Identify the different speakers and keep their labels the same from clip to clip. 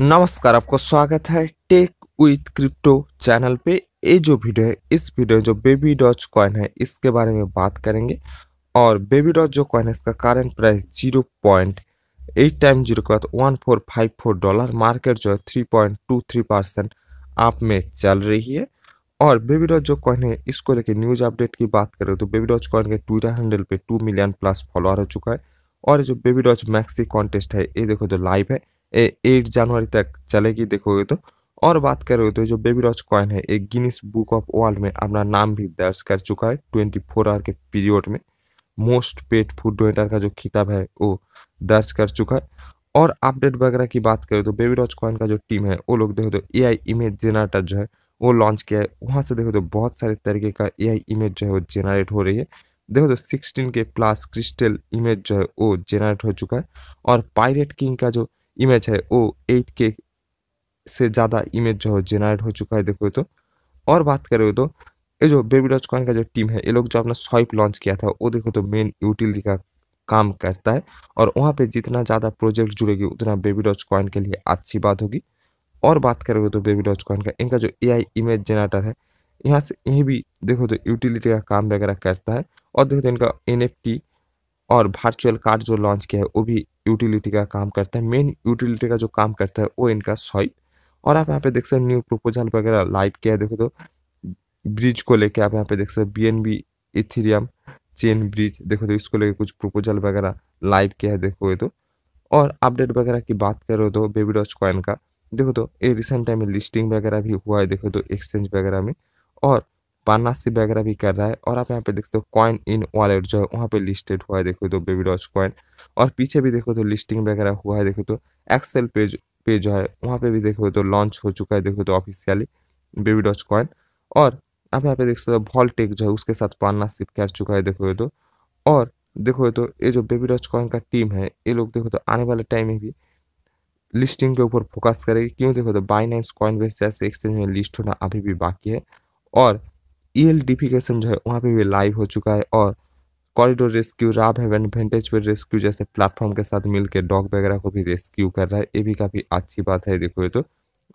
Speaker 1: नमस्कार आपको स्वागत है टेक विथ क्रिप्टो चैनल पे ये जो वीडियो है इस वीडियो जो बेबी डॉच कॉइन है इसके बारे में बात करेंगे और बेबी डॉच जो कॉइन है इसका current price zero point eight time zero के बाद one four five four dollar market जो है three point two three percent आप में चल रही है और बेबी डॉच जो कॉइन है इसको लेकर न्यूज़ अपडेट की बात करें तो बेबी डॉच कॉइन के ट्विटर हैंडल पे टू मिलियन प्लस फॉलोअर हो चुका है और जो बेबी डॉच मैक्सी कॉन्टेस्ट है ये देखो जो लाइव है ये एट जनवरी तक चलेगी देखोगे तो और बात करोगे तो जो बेबी डॉच कॉइन है ये गिनीस बुक ऑफ वर्ल्ड में अपना नाम भी दर्ज कर चुका है ट्वेंटी फोर आवर के पीरियड में मोस्ट पेड फूड डोनेटर का जो खिताब है वो दर्ज कर चुका है और अपडेट वगैरह की बात करें तो बेबी डॉच कॉइन का जो टीम है वो लोग देखो तो ए आई इमेज जेनरेटर जो है वो लॉन्च किया है वहाँ से देखो तो बहुत सारे तरीके का ए आई इमेज जो है वो जेनरेट हो रही है देखो तो सिक्सटीन के प्लस क्रिस्टल इमेज जो है वो जेनरेट हो चुका है और पायरेट किंग का जो इमेज है वो एट के से ज़्यादा इमेज जो है जेनरेट हो चुका है देखो तो और बात करें तो ये जो बेबी डॉच कॉइन का जो टीम है ये लोग जो अपना स्वाइप लॉन्च किया था वो देखो तो मेन यूटिलिटी का काम करता है और वहाँ पे जितना ज़्यादा प्रोजेक्ट जुड़ेगी उतना बेबी डॉच कॉइन के लिए अच्छी बात होगी और बात करोगे तो बेबी डॉच कॉइन का इनका जो आई इमेज जेनरेटर है यहाँ से यही भी देखो तो यूटिलिटी का काम वगैरह करता है और देखते तो हैं इनका एन और वर्चुअल कार्ड जो लॉन्च किया है वो भी यूटिलिटी का काम करता है मेन यूटिलिटी का जो काम करता है वो इनका सॉइप और आप यहाँ पे देख सकते हो न्यू प्रपोजल वगैरह लाइव किया है देखो तो ब्रिज को लेके आप यहाँ पे देख सकते हो B N B chain bridge देखो तो इसको लेके कुछ प्रपोजल वगैरह लाइव किया है देखो ये तो और अपडेट वगैरह की बात करो तो बेबी डॉच कॉइन का देखो तो ये रिसेंट टाइम में लिस्टिंग वगैरह भी हुआ है देखो तो एक्सचेंज वगैरह में और पानासी वगैरह भी कर रहा है और आप यहाँ पे देख सकते हो कॉइन इन वॉलेट जो है वहाँ पे लिस्टेड हुआ है देखो तो बेबी डॉच कॉइन और पीछे भी देखो तो लिस्टिंग वगैरह हुआ है देखो तो एक्सेल पेज पे जो है वहाँ पे भी देखो तो लॉन्च हो चुका है देखो तो ऑफिशियली बेबी डॉच कॉइन और आप यहाँ पे देख सकते हो वॉल्टेक जो है उसके साथ पार्टनरशिप कर चुका है देखो तो और देखो तो ये जो बेबी डॉच कॉइन का टीम है ये लोग देखो तो आने वाले टाइम में भी लिस्टिंग के ऊपर फोकस करेगी क्यों देखो तो बाइनेंस कॉइन बेस जैसे एक्सचेंज में लिस्ट होना अभी भी बाकी है और ईएलडिफिकेशन e जो है वहाँ पे भी लाइव हो चुका है और कॉरिडोर रेस्क्यू राब हेवन वेंटेज पे रेस्क्यू जैसे प्लेटफॉर्म के साथ मिलकर डॉग वगैरह को भी रेस्क्यू कर रहा है ये भी काफ़ी अच्छी बात है देखो ये तो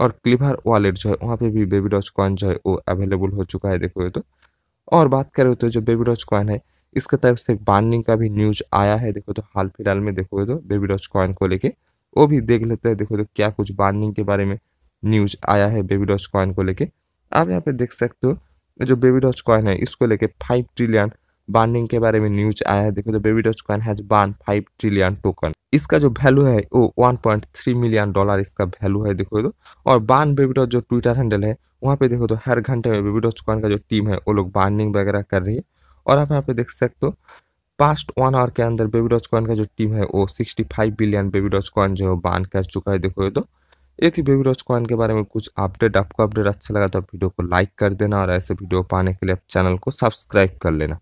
Speaker 1: और क्लिवर वॉलेट जो है वहाँ पे भी बेबी डॉच कॉइन जो है वो अवेलेबल हो चुका है देखो ये तो और बात करें तो जो बेबी डॉच कॉइन है इसके तरफ से बार्निंग का भी न्यूज आया है देखो तो हाल फिलहाल में देखो ये तो बेबी डॉच कॉइन को लेके वो भी देख लेते हैं देखो तो क्या कुछ बार्निंग के बारे में न्यूज आया है बेबी डॉच कॉइन को लेके आप यहाँ पे देख सकते हो जो बेबी डॉच कॉइन है इसको लेके फाइव ट्रिलियन बार्निंग के बारे में न्यूज आया है देखो तो baby doge coin has burn five trillion token इसका जो वैल्यू है वो one point three million dollar इसका वैल्यू है देखो तो और बान बेबी डॉच जो ट्विटर हैंडल है वहाँ पे देखो तो हर घंटे में बेबी डॉच कॉइन का जो टीम है वो लोग बार्निंग वगैरह कर रही है और आप यहाँ पे देख सकते हो पास्ट वन आवर के अंदर बेबी डॉच कॉइन का जो टीम है वो sixty five billion baby doge coin जो है बान कर चुका है देखो तो ये थी बेबी रोज कॉइन के बारे में कुछ अपडेट आपको अपडेट अच्छा लगा तो वीडियो को लाइक कर देना और ऐसे वीडियो पाने के लिए आप चैनल को सब्सक्राइब कर लेना